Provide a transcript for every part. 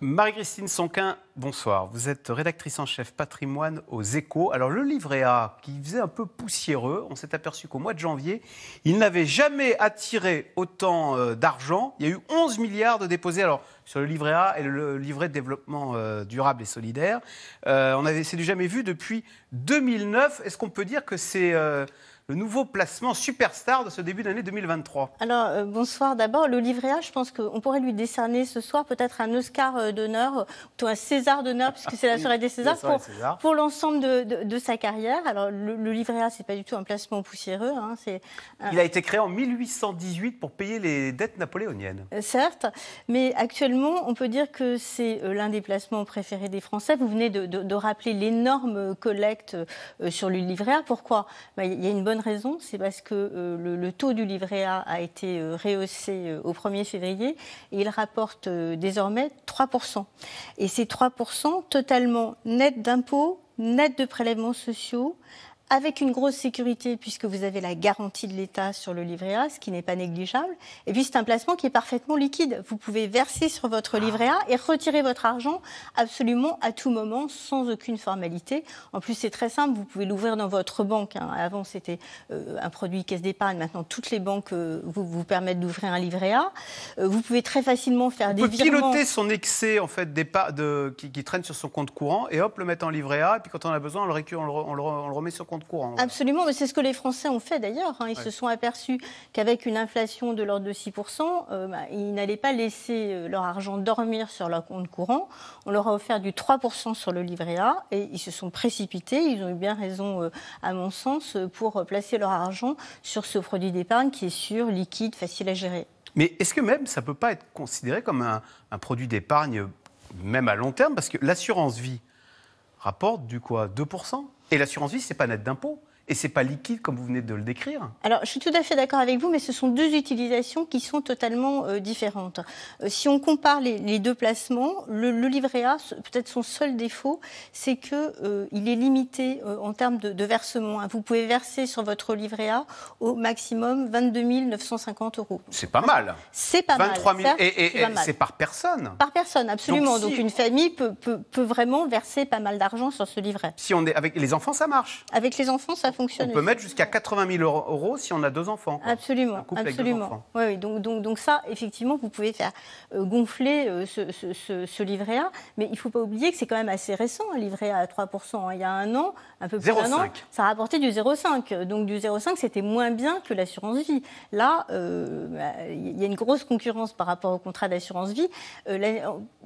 Marie-Christine Sonquin, bonsoir. Vous êtes rédactrice en chef patrimoine aux Échos. Alors le livret A, qui faisait un peu poussiéreux, on s'est aperçu qu'au mois de janvier, il n'avait jamais attiré autant euh, d'argent. Il y a eu 11 milliards de déposés alors, sur le livret A et le livret de développement euh, durable et solidaire. Euh, on avait, c'est du jamais vu depuis 2009. Est-ce qu'on peut dire que c'est le nouveau placement superstar de ce début d'année 2023 Alors, euh, bonsoir. D'abord, le livret A, je pense qu'on pourrait lui décerner ce soir peut-être un Oscar euh, d'honneur, euh, ou un César d'honneur, puisque c'est la ah, soirée des Césars, pour, l'ensemble de, sa carrière. Alors, le, livret A, ce n'est pas du tout un placement poussiéreux. Hein, il a été créé en 1818 pour payer les dettes napoléoniennes. certes, mais actuellement, on peut dire que c'est l'un des placements préférés des Français. Vous venez de, rappeler l'énorme collecte sur le livret A. Pourquoi ben, Il y a une bonne raison C'est parce que euh, le, taux du livret A a été euh, rehaussé euh, au 1er février et il rapporte désormais 3%. Et ces 3% totalement net d'impôts, net de prélèvements sociaux, avec une grosse sécurité puisque vous avez la garantie de l'État sur le livret A, ce qui n'est pas négligeable. Et puis c'est un placement qui est parfaitement liquide. Vous pouvez verser sur votre ah. livret A et retirer votre argent absolument à tout moment sans aucune formalité. En plus c'est très simple, vous pouvez l'ouvrir dans votre banque. Hein. Avant c'était euh, un produit caisse d'épargne, maintenant toutes les banques euh, vous, permettent d'ouvrir un livret A. Euh, vous pouvez très facilement faire des Vous piloter son excès en fait qui, traîne sur son compte courant et hop le mettre en livret A et puis quand on a besoin on le, on le, remet sur compte Absolument, mais c'est ce que les Français ont fait d'ailleurs. Hein. Ils se sont aperçus qu'avec une inflation de l'ordre de 6%, euh, bah, ils n'allaient pas laisser euh, leur argent dormir sur leur compte courant. On leur a offert du 3% sur le livret A et ils se sont précipités. Ils ont eu bien raison, euh, à mon sens, pour placer leur argent sur ce produit d'épargne qui est sûr, liquide, facile à gérer. Mais est-ce que même ça ne peut pas être considéré comme un produit d'épargne, même à long terme Parce que l'assurance vie rapporte du quoi 2% et l'assurance vie, n'est pas net d'impôts et c'est pas liquide comme vous venez de le décrire. Alors, je suis tout à fait d'accord avec vous, mais ce sont deux utilisations qui sont totalement euh, différentes. Euh, si on compare les, deux placements, le, livret A, peut-être son seul défaut, c'est que euh, il est limité en termes de, versement. Vous pouvez verser sur votre livret A au maximum 22 950 euros. C'est pas mal. C'est pas, mal. 000... et, c'est par personne. Par personne, absolument. Donc, une famille peut, peut, vraiment verser pas mal d'argent sur ce livret. Si on est avec les enfants, ça marche. Avec les enfants, ça on peut mettre jusqu'à 80 000 euros si on a deux enfants. Absolument, absolument. Oui, donc, donc, donc ça, effectivement, vous pouvez faire euh, gonfler euh, ce, ce, livret A, mais il ne faut pas oublier que c'est quand même assez récent, un livret A à 3 hein. Il y a un an, un peu plus d'un an, ça rapporté du 0,5. Donc du 0,5, c'était moins bien que l'assurance vie. Là, euh, bah, il y a une grosse concurrence par rapport au contrat d'assurance vie.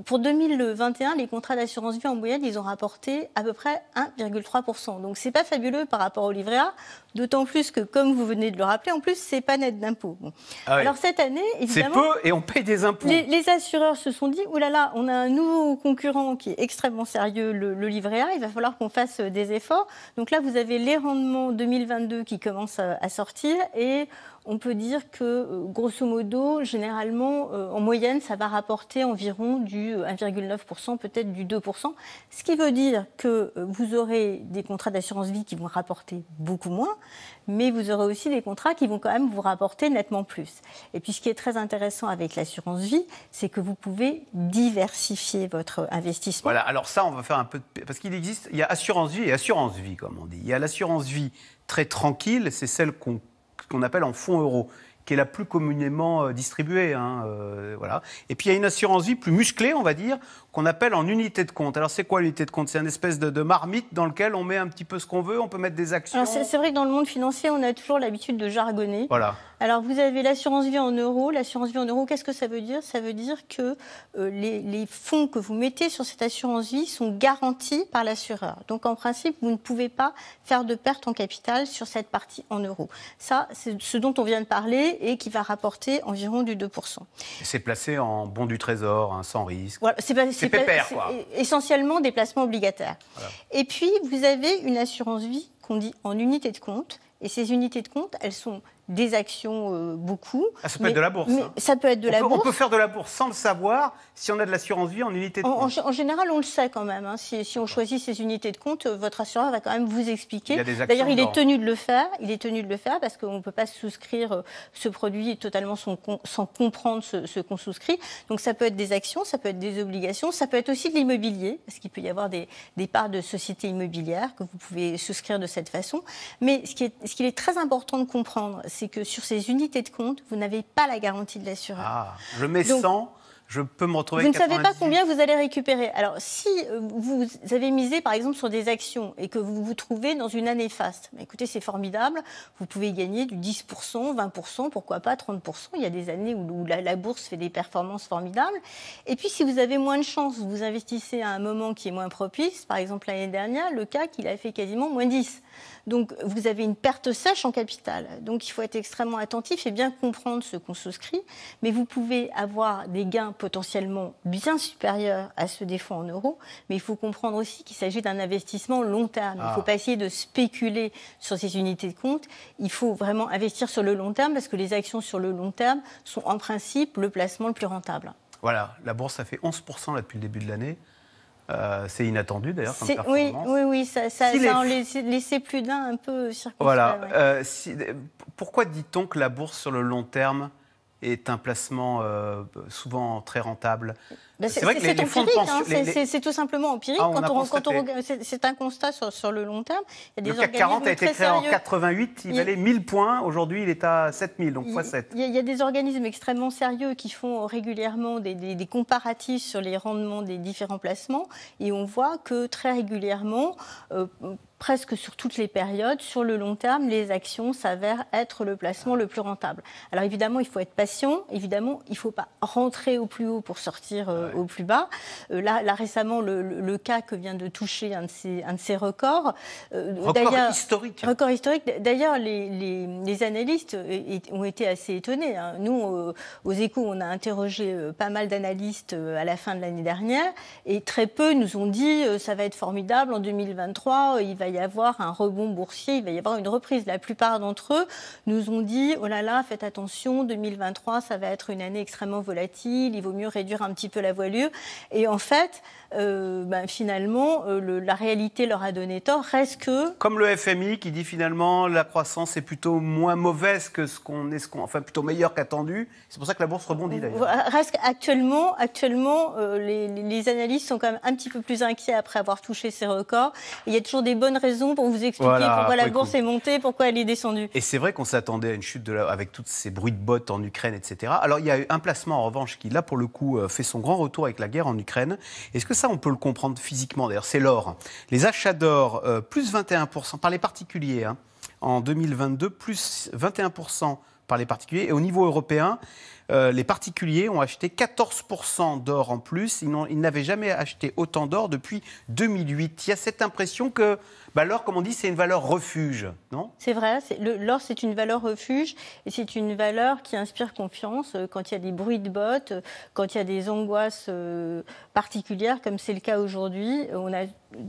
pour 2021, les contrats d'assurance vie en moyenne, ils ont rapporté à peu près 1,3 Donc c'est pas fabuleux par rapport au livret d'autant plus que, comme vous venez de le rappeler, en plus, c'est pas net d'impôts. Ah Alors cette année, évidemment... C'est peu et on paye des impôts. Les, assureurs se sont dit, oulala, on a un nouveau concurrent qui est extrêmement sérieux, le, le livret A, il va falloir qu'on fasse euh, des efforts. Donc là, vous avez les rendements 2022 qui commencent euh, à sortir et on peut dire que, euh, grosso modo, généralement, euh, en moyenne, ça va rapporter environ du 1,9%, euh, peut-être du 2%, ce qui veut dire que vous aurez des contrats d'assurance vie qui vont rapporter beaucoup moins, mais vous aurez aussi des contrats qui vont quand même vous rapporter nettement plus. Et puis, ce qui est très intéressant avec l'assurance vie, c'est que vous pouvez diversifier votre investissement. Voilà, alors ça, on va faire un peu Parce qu'il existe, il y a assurance vie et assurance vie, comme on dit. Il y a l'assurance vie très tranquille, c'est celle qu'on qu'on appelle en fonds euros qui est la plus communément euh, distribuée. Hein, euh, voilà. Et puis il y a une assurance vie plus musclée, on va dire, qu'on appelle en unité de compte. Alors c'est quoi l'unité de compte C'est une espèce de, marmite dans lequel on met un petit peu ce qu'on veut, on peut mettre des actions. C'est vrai que dans le monde financier, on a toujours l'habitude de jargonner. Voilà. Alors vous avez l'assurance vie en euros. L'assurance vie en euros, qu'est-ce que ça veut dire Ça veut dire que euh, les, les, fonds que vous mettez sur cette assurance vie sont garantis par l'assureur. Donc en principe, vous ne pouvez pas faire de perte en capital sur cette partie en euros. Ça, c'est ce dont on vient de parler et qui va rapporter environ du 2%. C'est placé en bon du trésor, hein, sans risque. c'est pépère, quoi. E-, essentiellement des placements obligataires. Et puis, vous avez une assurance vie qu'on dit en unités de compte. Et ces unités de compte, elles sont des actions euh, beaucoup. Ah, ça peut être de la bourse. Hein. Ça peut être de on la peut, faire de la bourse sans le savoir si on a de l'assurance vie en unité de compte. En, général, on le sait quand même. Hein. Si, on choisit ces unités de compte, euh, votre assureur va quand même vous expliquer. D'ailleurs, il est tenu de le faire. Il est tenu de le faire parce qu'on ne peut pas souscrire euh, ce produit totalement sans, sans comprendre ce, qu'on souscrit. Donc ça peut être des actions, ça peut être des obligations, ça peut être aussi de l'immobilier parce qu'il peut y avoir des, parts de sociétés immobilières que vous pouvez souscrire de cette façon. Mais ce qu'il est, ce est très important de comprendre, c'est que sur ces unités de compte, vous n'avez pas la garantie de l'assureur. Ah, je mets 100 je peux me retrouver. Vous ne savez pas combien vous allez récupérer. Alors, si euh, vous avez misé, par exemple, sur des actions et que vous vous trouvez dans une année faste, mais bah, écoutez, c'est formidable. Vous pouvez gagner du 10%, 20%, pourquoi pas 30%. Il y a des années où, la, bourse fait des performances formidables. Et puis, si vous avez moins de chance, vous investissez à un moment qui est moins propice. Par exemple, l'année dernière, le CAC, il a fait quasiment moins 10. Donc vous avez une perte sèche en capital. Donc il faut être extrêmement attentif et bien comprendre ce qu'on souscrit. Mais vous pouvez avoir des gains potentiellement bien supérieurs à ce défaut en euros. Mais il faut comprendre aussi qu'il s'agit d'un investissement long terme. Il ne faut ah. pas essayer de spéculer sur ces unités de compte. Il faut vraiment investir sur le long terme parce que les actions sur le long terme sont en principe le placement le plus rentable. Voilà, la bourse a fait 11% depuis le début de l'année. Euh, c'est inattendu d'ailleurs Oui, oui, ça, en laissait, plus d'un un peu circonspect. Voilà. Euh, euh, pourquoi dit-on que la bourse sur le long terme est un placement souvent très rentable c'est c'est tout simplement empirique. Ah, quand on, c'est un constat sur, le long terme. Il y a des le CAC 40 a en 88, il, valait 1000 points. Aujourd'hui, il est à 7000, donc x 7. Il y, a, des organismes extrêmement sérieux qui font régulièrement des, comparatifs sur les rendements des différents placements, et on voit que très régulièrement. Euh, presque sur toutes les périodes, sur le long terme, les actions s'avèrent être le placement le plus rentable. Alors évidemment, il faut être patient, évidemment, il ne faut pas rentrer au plus haut pour sortir euh, au plus bas. Euh, là, récemment, le, le, cas que vient de toucher un de ces, un de ces records. Euh, record historique. Record historique. D'ailleurs, les, les, analystes euh, ont été assez étonnés. Hein. Nous, aux échos, on a interrogé pas mal d'analystes à la fin de l'année dernière et très peu nous ont dit ça va être formidable en 2023, il va y avoir un rebond boursier, il va y avoir une reprise. La plupart d'entre eux nous ont dit oh là là, faites attention, 2023, ça va être une année extrêmement volatile, il vaut mieux réduire un petit peu la volatilité lieu. Et en fait, euh, ben, finalement, euh, la réalité leur a donné tort. Reste que. Comme le FMI qui dit finalement la croissance est plutôt moins mauvaise que ce qu'on est, ce enfin plutôt meilleure qu'attendu. C'est pour ça que la bourse rebondit d'ailleurs. Reste actuellement, actuellement euh, les, analystes sont quand même un petit peu plus inquiets après avoir touché ces records. il y a toujours des bonnes raisons pour vous expliquer pourquoi la bourse est montée, pourquoi elle est descendue. Et c'est vrai qu'on s'attendait à une chute de avec tous ces bruits de bottes en Ukraine, etc. Alors il y a eu un placement en revanche qui là pour le coup fait son grand retour avec la guerre en Ukraine. Est-ce que ça, on peut le comprendre physiquement D'ailleurs, c'est l'or. Les achats d'or, euh, plus 21% par les particuliers hein. en 2022, plus 21% par les particuliers. Et au niveau européen, euh, les particuliers ont acheté 14% d'or en plus. Ils n'avaient jamais acheté autant d'or depuis 2008. Il y a cette impression que bah, l'or, comme on dit, c'est une valeur refuge, non C'est vrai, l'or, c'est une valeur refuge et c'est une valeur qui inspire confiance euh, quand il y a des bruits de bottes, euh, quand il y a des angoisses particulières, comme c'est le cas aujourd'hui. On a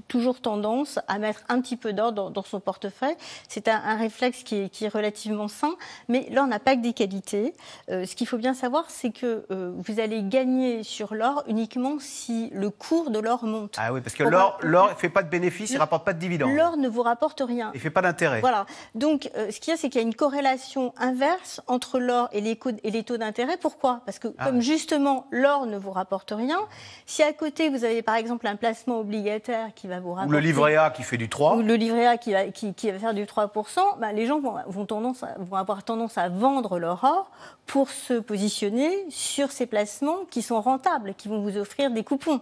toujours tendance à mettre un petit peu d'or dans, son portefeuille. C'est un, réflexe qui est, relativement sain, mais l'or n'a pas que des qualités. ce qu'il faut bien savoir, c'est que euh, vous allez gagner sur l'or uniquement si le cours de l'or monte. Ah oui, parce que l'or ne fait pas de bénéfice, il ne rapporte pas de dividendes. L'or ne vous rapporte rien. Il ne fait pas d'intérêt. Voilà. Donc, euh, ce qu'il y a, c'est qu'il y a une corrélation inverse entre l'or et les, et les taux d'intérêt. Pourquoi Parce que, ah comme justement, l'or ne vous rapporte rien, si à côté, vous avez par exemple un placement obligataire qui va vous rapporter. Ou le livret A qui fait du 3. Ou le livret A qui va, qui, va faire du 3%, bah, les gens vont, tendance vont avoir tendance à vendre leur or pour se positionner sur ces placements qui sont rentables, qui vont vous offrir des coupons.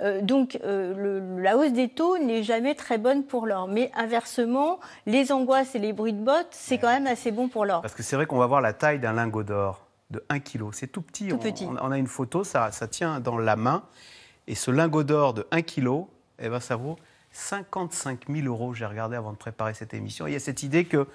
Euh, donc euh, la hausse des taux n'est jamais très bonne pour l'or. Mais inversement, les angoisses et les bruits de bottes, c'est quand même assez bon pour l'or. Parce que c'est vrai qu'on va voir la taille d'un lingot d'or de 1 kg. C'est tout petit. petit. On, a une photo, ça, ça tient dans la main. Et ce lingot d'or de 1 kg, eh ben, ça vaut 55 000 euros. J'ai regardé avant de préparer cette émission. il y a cette idée que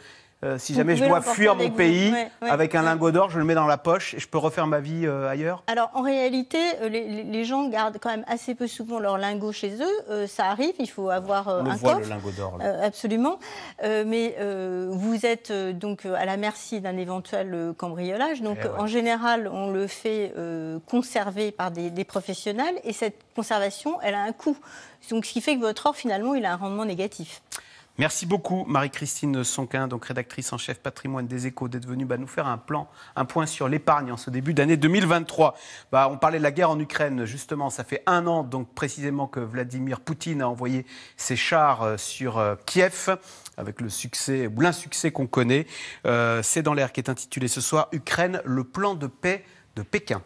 euh, si jamais je dois fuir mon pays avec un lingot d'or, je le mets dans la poche et je peux refaire ma vie euh, ailleurs Alors en réalité, euh, les, gens gardent quand même assez peu souvent leur lingot chez eux. ça arrive, il faut avoir un voit, Le lingot d'or. absolument. mais vous êtes donc à la merci d'un éventuel cambriolage. Donc eh en général, on le fait conserver par des, des professionnels et cette conservation, elle a un coût. Donc ce qui fait que votre or finalement, il a un rendement négatif. Merci beaucoup, Marie-Christine Sonquin, donc rédactrice en chef patrimoine des Échos, d'être venue bah, nous faire un plan, un point sur l'épargne en ce début d'année 2023. Bah, on parlait de la guerre en Ukraine, justement. Ça fait un an, donc précisément, que Vladimir Poutine a envoyé ses chars euh, sur euh, Kiev, avec le succès ou l'insuccès qu'on connaît. Euh, c'est dans l'air qui est intitulé ce soir Ukraine, le plan de paix de Pékin.